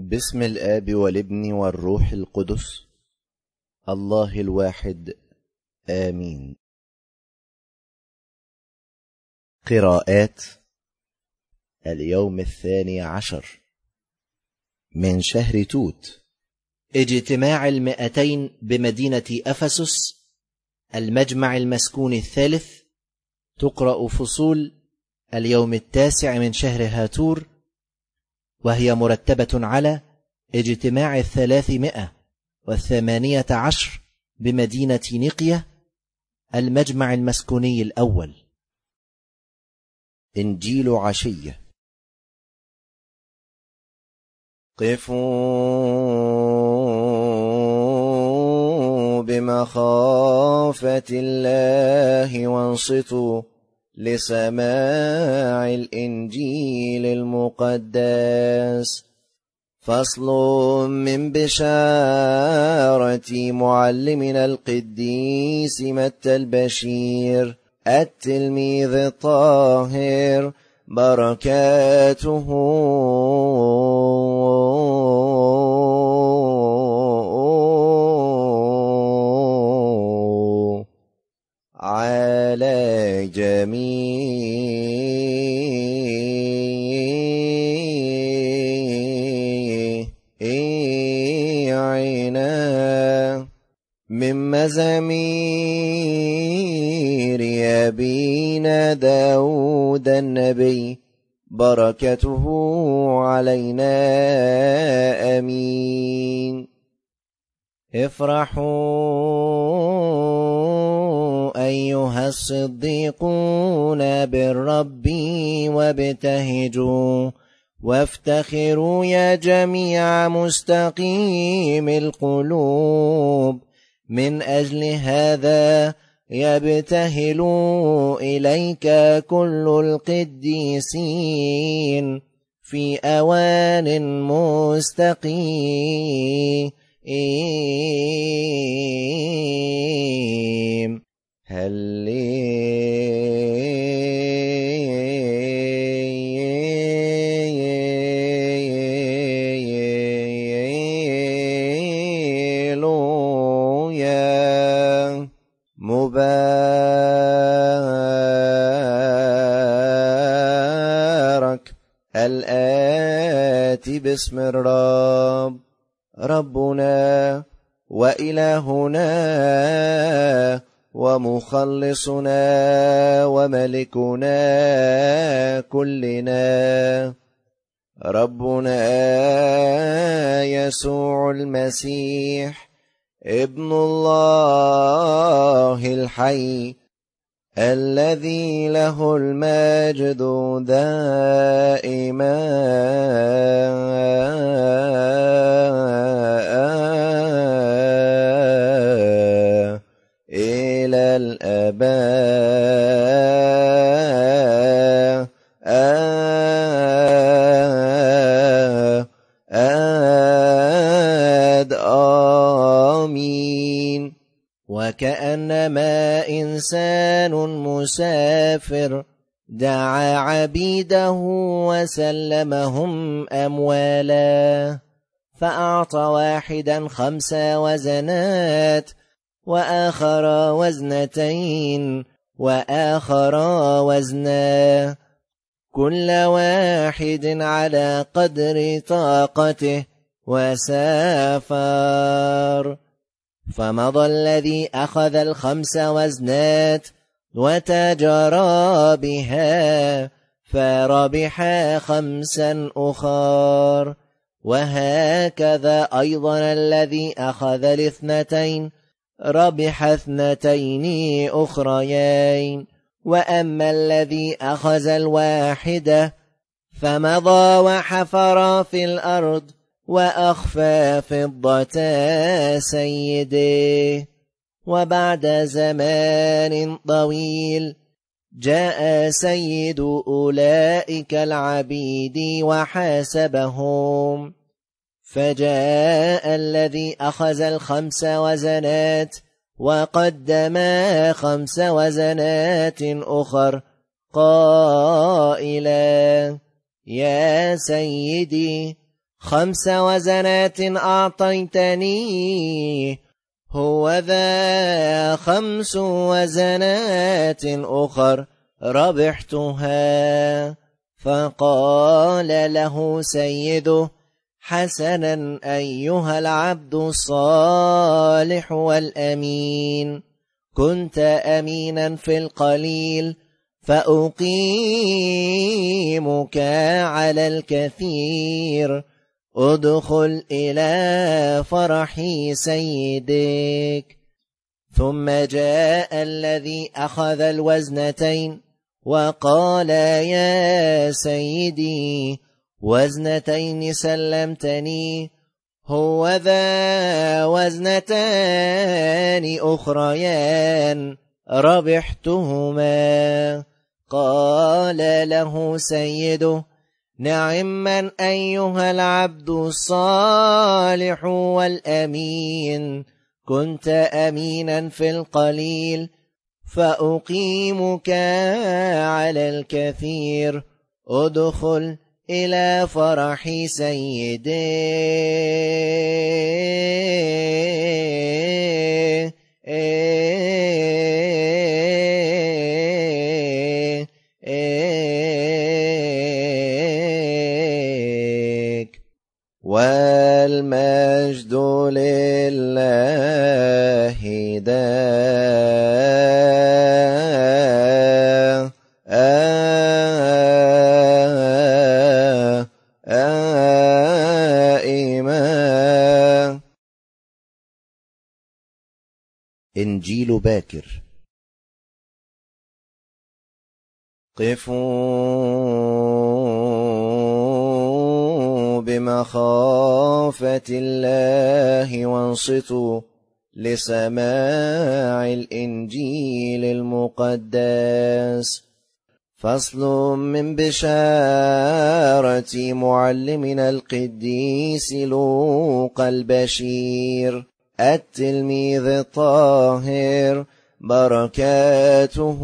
باسم الاب والابن والروح القدس الله الواحد امين قراءات اليوم الثاني عشر من شهر توت اجتماع المئتين بمدينة أفسس المجمع المسكون الثالث تقرأ فصول اليوم التاسع من شهر هاتور وهي مرتبة على اجتماع الثلاثمائة والثمانية عشر بمدينة نقية المجمع المسكوني الأول إنجيل عشية قفوا بمخافة الله وانصتوا لسماع الانجيل المقدس فصل من بشاره معلمنا القديس متى البشير التلميذ الطاهر بركاته مزامير أبينا داود النبي بركته علينا امين افرحوا ايها الصديقون بالرب وابتهجوا وافتخروا يا جميع مستقيم القلوب من أجل هذا يبتهل إليك كل القديسين في أوان مستقيم باسم الرب ربنا وإلهنا ومخلصنا وملكنا كلنا ربنا يسوع المسيح الذي له المجد دائما إلى الأبد كأنما إنسان مسافر دعا عبيده وسلمهم أموالا فأعطى واحدا خمس وزنات وآخر وزنتين وآخر وزنا كل واحد على قدر طاقته وسافر فمضى الذي أخذ الخمس وزنات وتجرى بها فربح خمسا أخر وهكذا أيضا الذي أخذ الاثنتين ربح اثنتين أخريين وأما الذي أخذ الواحدة فمضى وحفر في الأرض وأخفى فضة سيده وبعد زمان طويل جاء سيد أولئك العبيد وحاسبهم فجاء الذي أخذ الخمس وزنات وقدم خمس وزنات أخر قائلا يا سيدي خمس وزنات أعطيتني هو ذا خمس وزنات أخر ربحتها فقال له سيده حسنا أيها العبد الصالح والأمين كنت أمينا في القليل فأقيمك على الكثير ادخل إلى فرح سيدك ثم جاء الذي أخذ الوزنتين وقال يا سيدي وزنتين سلمتني هو ذا وزنتان أخريان ربحتهما قال له سيده نعما أيها العبد الصالح والأمين كنت أمينا في القليل فأقيمك على الكثير ادخل إلى فرح سيدي الجيل باكر قفوا بمخافة الله وانصتوا لسماع الإنجيل المقدس فصل من بشارة معلمنا القديس لوقا البشير التلميذ الطاهر بركاته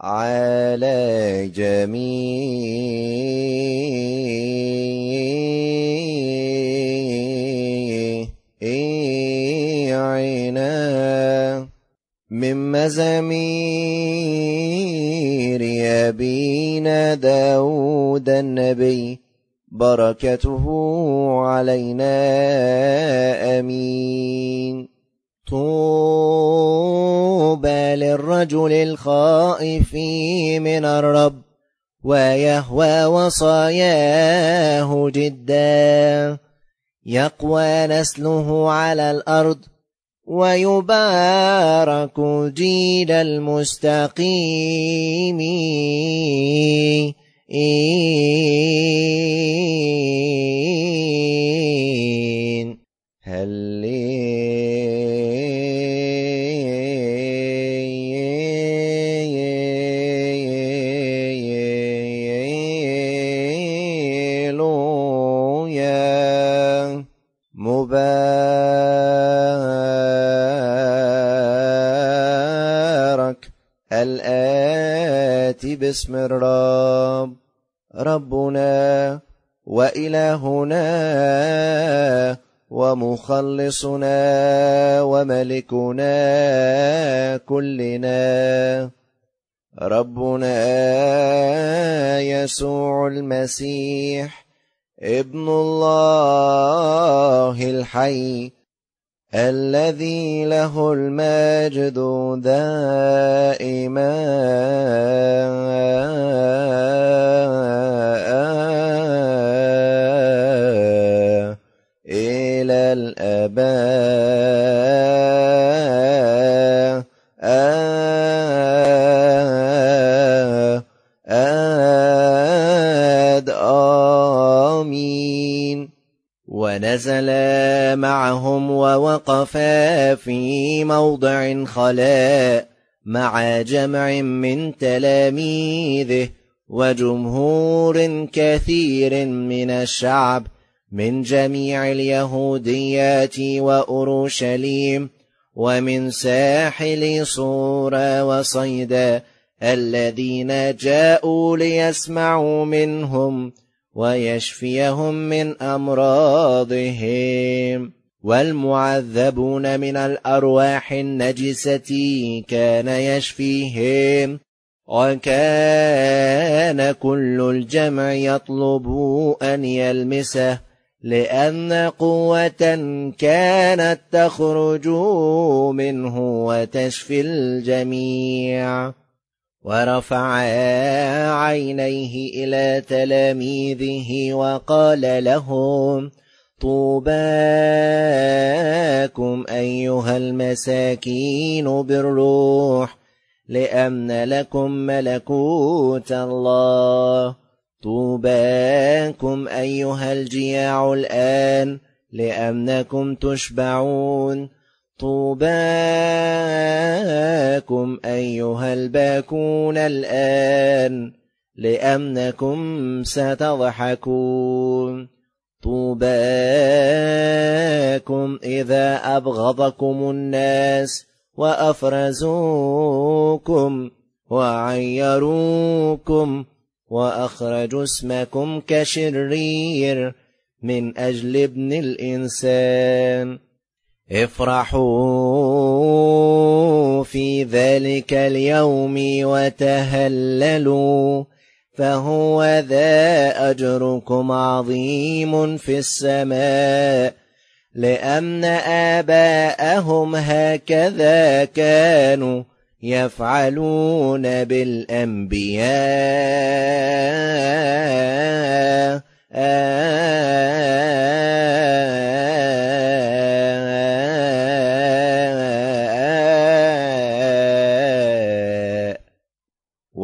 على جميع عنا من مزامير نبينا داود النبي بركته علينا امين طوبى للرجل الخائف من الرب ويهوى وصاياه جدا يقوى نسله على الارض ويبارك جيل المستقيم إيه آتي باسم الرب ربنا وإلهنا ومخلصنا وملكنا كلنا ربنا يسوع المسيح ابن الله الحي الذي له المجد دائما إلى الأباء ونزلا معهم ووقفا في موضع خلاء مع جمع من تلاميذه وجمهور كثير من الشعب من جميع اليهوديات وأورشليم ومن ساحل صورة وصيدا الذين جاءوا ليسمعوا منهم ويشفيهم من امراضهم والمعذبون من الارواح النجسه كان يشفيهم وكان كل الجمع يطلب ان يلمسه لان قوه كانت تخرج منه وتشفي الجميع ورفع عينيه إلى تلاميذه وقال لهم طوباكم أيها المساكين بالروح لأمن لكم ملكوت الله طوباكم أيها الجياع الآن لأنكم تشبعون طوباكم أيها الباكون الآن لأنكم ستضحكون طوباكم إذا أبغضكم الناس وأفرزوكم وعيروكم وأخرجوا اسمكم كشرير من أجل ابن الإنسان افرحوا في ذلك اليوم وتهللوا فهو ذا أجركم عظيم في السماء لأن آباءهم هكذا كانوا يفعلون بالأنبياء آه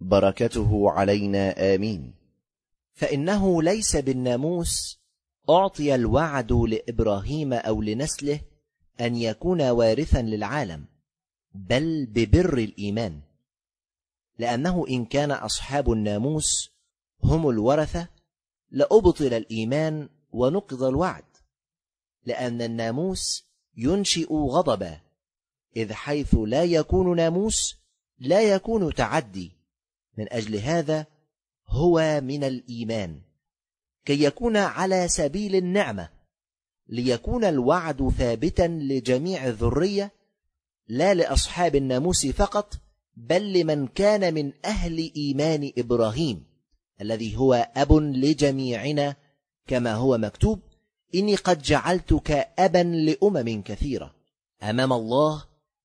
بركته علينا امين فانه ليس بالناموس اعطي الوعد لابراهيم او لنسله ان يكون وارثا للعالم بل ببر الايمان لانه ان كان اصحاب الناموس هم الورثه لابطل الايمان ونقض الوعد لان الناموس ينشئ غضبا اذ حيث لا يكون ناموس لا يكون تعدي من أجل هذا هو من الإيمان كي يكون على سبيل النعمة ليكون الوعد ثابتا لجميع الذرية لا لأصحاب الناموس فقط بل لمن كان من أهل إيمان إبراهيم الذي هو أب لجميعنا كما هو مكتوب إني قد جعلتك أبا لأمم كثيرة أمام الله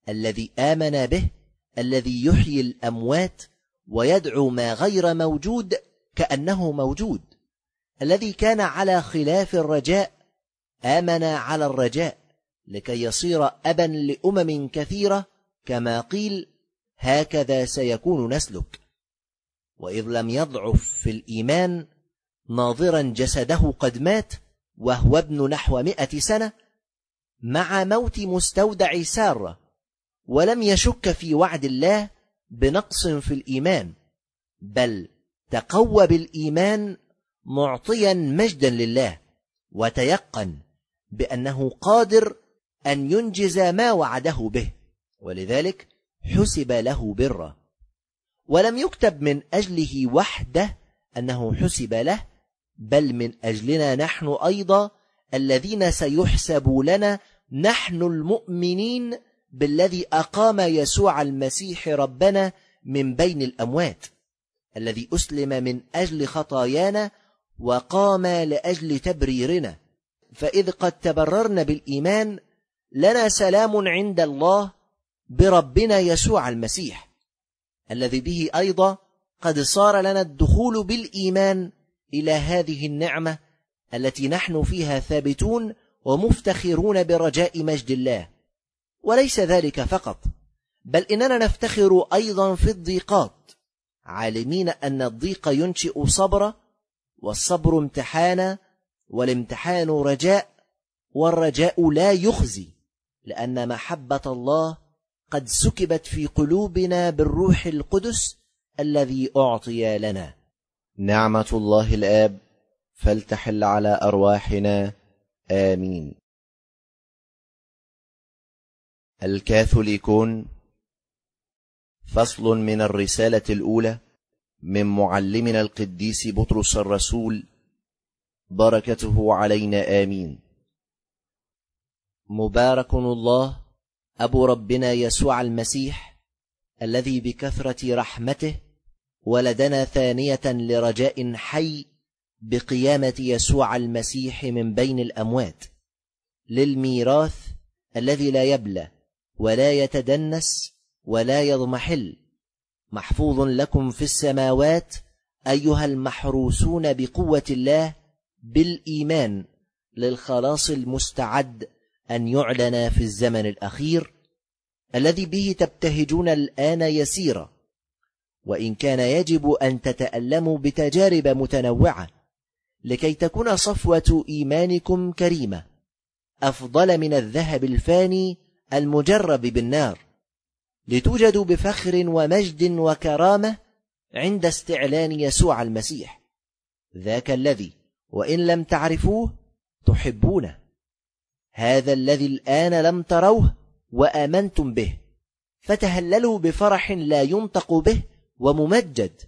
الذي آمن به الذي يحيي الأموات ويدعو ما غير موجود كأنه موجود الذي كان على خلاف الرجاء آمن على الرجاء لكي يصير أبا لأمم كثيرة كما قيل هكذا سيكون نسلك وإذ لم يضعف في الإيمان ناظرا جسده قد مات وهو ابن نحو مئة سنة مع موت مستودع سارة ولم يشك في وعد الله بنقص في الإيمان بل تقوى بالإيمان معطيا مجدا لله وتيقن بأنه قادر أن ينجز ما وعده به ولذلك حسب له برا ولم يكتب من أجله وحده أنه حسب له بل من أجلنا نحن أيضا الذين سيحسب لنا نحن المؤمنين بالذي أقام يسوع المسيح ربنا من بين الأموات الذي أسلم من أجل خطايانا وقام لأجل تبريرنا فإذ قد تبررنا بالإيمان لنا سلام عند الله بربنا يسوع المسيح الذي به أيضا قد صار لنا الدخول بالإيمان إلى هذه النعمة التي نحن فيها ثابتون ومفتخرون برجاء مجد الله وليس ذلك فقط بل إننا نفتخر أيضا في الضيقات عالمين أن الضيق ينشئ صبرا والصبر امتحانا والامتحان رجاء والرجاء لا يخزي لأن محبة الله قد سكبت في قلوبنا بالروح القدس الذي أعطي لنا نعمة الله الآب فلتحل على أرواحنا آمين الكاثوليكون فصل من الرسالة الأولى من معلمنا القديس بطرس الرسول بركته علينا آمين مبارك الله أبو ربنا يسوع المسيح الذي بكثرة رحمته ولدنا ثانية لرجاء حي بقيامة يسوع المسيح من بين الأموات للميراث الذي لا يبلى ولا يتدنس ولا يضمحل محفوظ لكم في السماوات أيها المحروسون بقوة الله بالإيمان للخلاص المستعد أن يعلن في الزمن الأخير الذي به تبتهجون الآن يسيرا وإن كان يجب أن تتألموا بتجارب متنوعة لكي تكون صفوة إيمانكم كريمة أفضل من الذهب الفاني المجرب بالنار لتوجد بفخر ومجد وكرامة عند استعلان يسوع المسيح ذاك الذي وإن لم تعرفوه تحبونه هذا الذي الآن لم تروه وآمنتم به فتهللوا بفرح لا ينطق به وممجد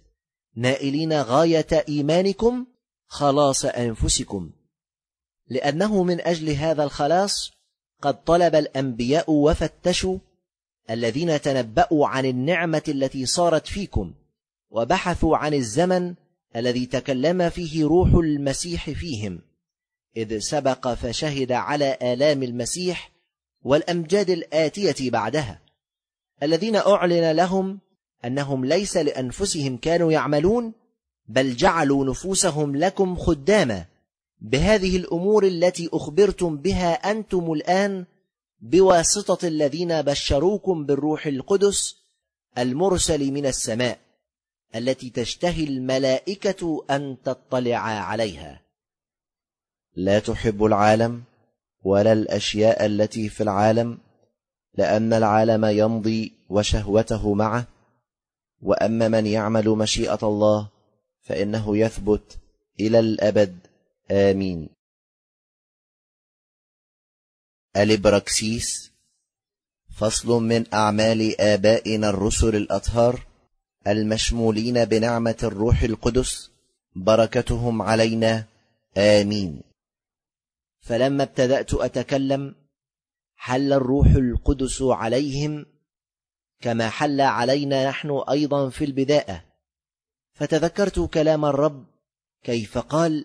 نائلين غاية إيمانكم خلاص أنفسكم لأنه من أجل هذا الخلاص قد طلب الأنبياء وفتشوا الذين تنبأوا عن النعمة التي صارت فيكم وبحثوا عن الزمن الذي تكلم فيه روح المسيح فيهم إذ سبق فشهد على آلام المسيح والأمجاد الآتية بعدها الذين أعلن لهم أنهم ليس لأنفسهم كانوا يعملون بل جعلوا نفوسهم لكم خداماً بهذه الامور التي اخبرتم بها انتم الان بواسطه الذين بشروكم بالروح القدس المرسل من السماء التي تشتهي الملائكه ان تطلع عليها لا تحب العالم ولا الاشياء التي في العالم لان العالم يمضي وشهوته معه واما من يعمل مشيئه الله فانه يثبت الى الابد آمين البراكسيس فصل من أعمال آبائنا الرسل الأطهار المشمولين بنعمة الروح القدس بركتهم علينا آمين فلما ابتدأت أتكلم حل الروح القدس عليهم كما حل علينا نحن أيضا في البداءة فتذكرت كلام الرب كيف قال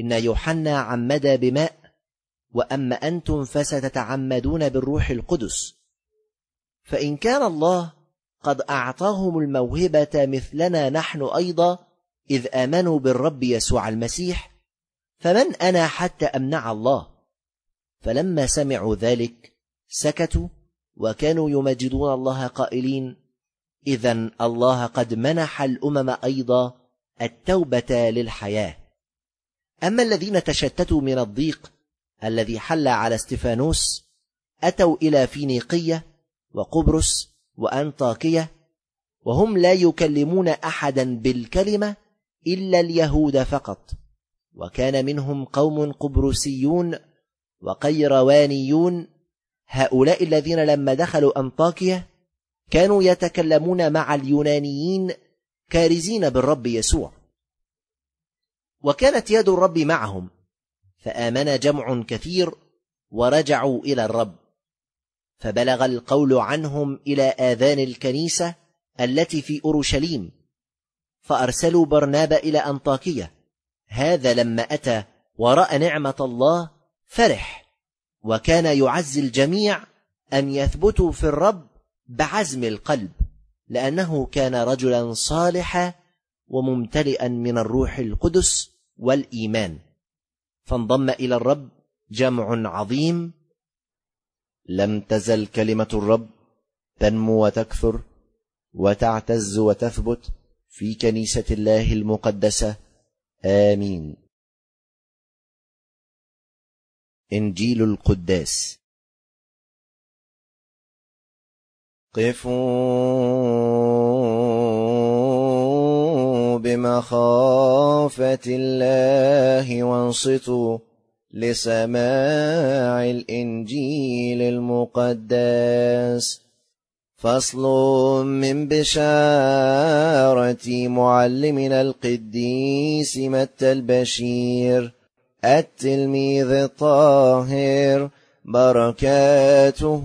إن يوحنا عمد بماء وأما أنتم فستتعمدون بالروح القدس فإن كان الله قد أعطاهم الموهبة مثلنا نحن أيضا إذ آمنوا بالرب يسوع المسيح فمن أنا حتى أمنع الله فلما سمعوا ذلك سكتوا وكانوا يمجدون الله قائلين إذا الله قد منح الأمم أيضا التوبة للحياة أما الذين تشتتوا من الضيق الذي حل على استفانوس أتوا إلى فينيقية وقبرص وأنطاكية وهم لا يكلمون أحدا بالكلمة إلا اليهود فقط وكان منهم قوم قبرسيون وقيروانيون هؤلاء الذين لما دخلوا أنطاكية كانوا يتكلمون مع اليونانيين كارزين بالرب يسوع وكانت يد الرب معهم فامن جمع كثير ورجعوا الى الرب فبلغ القول عنهم الى اذان الكنيسه التي في اورشليم فارسلوا برنابا الى انطاكيه هذا لما اتى وراى نعمه الله فرح وكان يعزي الجميع ان يثبتوا في الرب بعزم القلب لانه كان رجلا صالحا وممتلئا من الروح القدس والايمان فانضم الى الرب جمع عظيم لم تزل كلمه الرب تنمو وتكثر وتعتز وتثبت في كنيسه الله المقدسه امين انجيل القداس قفوا بمخافة الله وانصتوا لسماع الإنجيل المقدس فصل من بشارة معلمنا القديس متى البشير التلميذ الطاهر بركاته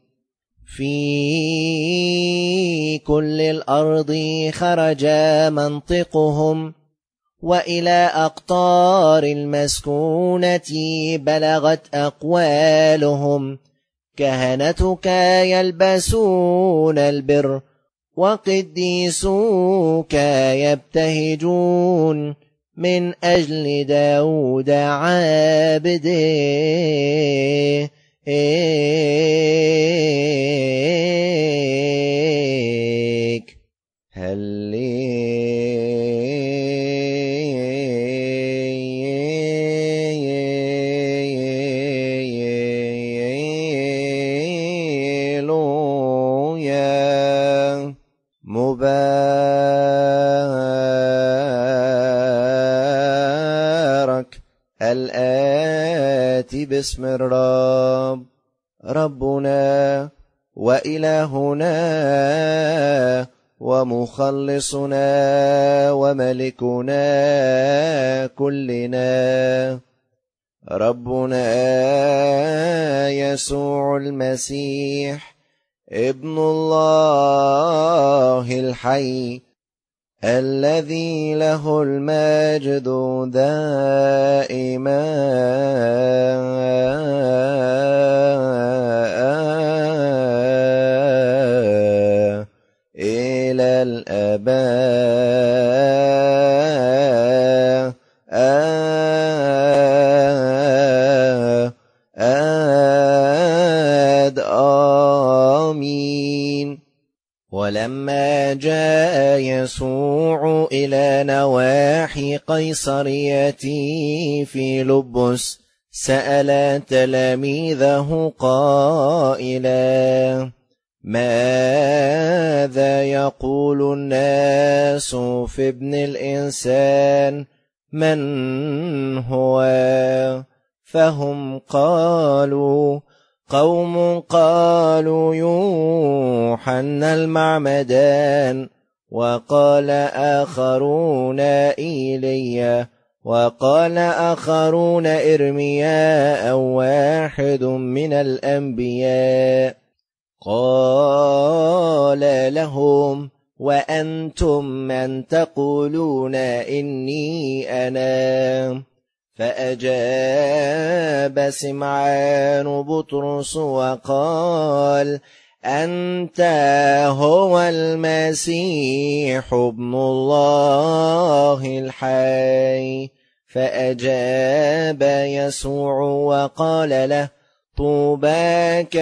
في كل الارض خرج منطقهم والى اقطار المسكونه بلغت اقوالهم كهنتك يلبسون البر وقديسوك يبتهجون من اجل داود عابده إيك هل لويا مبارك الآتي باسم الرب ربنا وإلهنا ومخلصنا وملكنا كلنا ربنا يسوع المسيح ابن الله الحي الذي له المجد دائما إلى الأباء ولما جاء يسوع إلى نواحي قيصرية في لبس سأل تلاميذه قائلا ماذا يقول الناس في ابن الإنسان من هو فهم قالوا قوم قالوا يوحنا المعمدان وقال آخرون إيليا وقال آخرون إرمياء واحد من الأنبياء قال لهم وأنتم من تقولون إني أنا فأجاب سمعان بطرس وقال أنت هو المسيح ابن الله الحي فأجاب يسوع وقال له طوباك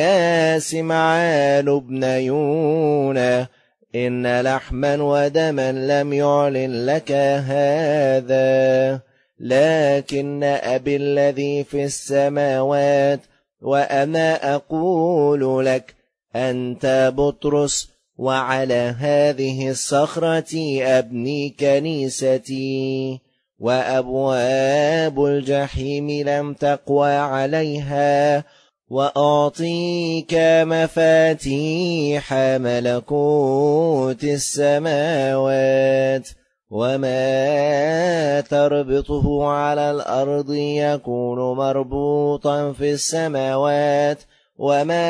يا سمعان ابن يونا إن لحما ودما لم يعلن لك هذا لكن أبي الذي في السماوات وأنا أقول لك أنت بطرس وعلى هذه الصخرة أبني كنيستي وأبواب الجحيم لم تقوى عليها وأعطيك مفاتيح ملكوت السماوات ۖ وما تربطه على الأرض يكون مربوطا في السماوات وما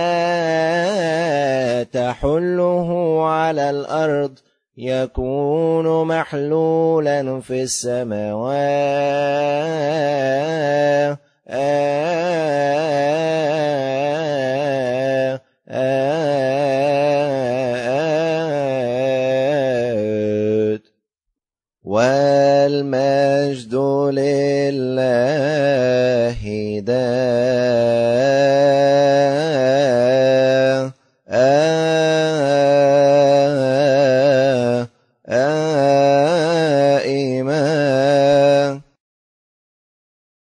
تحله على الأرض يكون محلولا في السماوات آه لله